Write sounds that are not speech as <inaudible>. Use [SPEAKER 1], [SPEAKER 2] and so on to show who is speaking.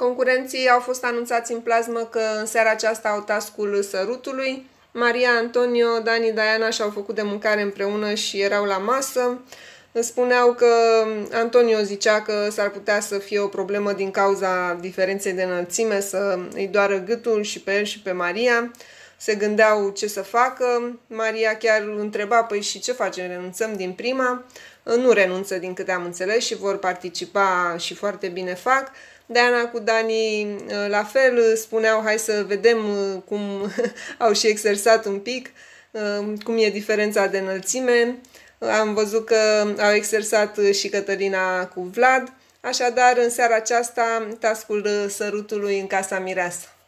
[SPEAKER 1] Concurenții au fost anunțați în plasmă că în seara aceasta au tascul sărutului. Maria, Antonio, Dani, Diana și-au făcut de mâncare împreună și erau la masă. Spuneau că Antonio zicea că s-ar putea să fie o problemă din cauza diferenței de înălțime, să îi doară gâtul și pe el și pe Maria se gândeau ce să facă. Maria chiar îl întreba, păi și ce facem, renunțăm din prima? Ă, nu renunță din câte am înțeles și vor participa și foarte bine fac. Diana cu Dani ă, la fel spuneau, hai să vedem ă, cum <laughs> au și exersat un pic, cum e diferența de înălțime. Am văzut că au exersat și Cătălina cu Vlad. Așadar, în seara aceasta, tascul sărutului în Casa mireasă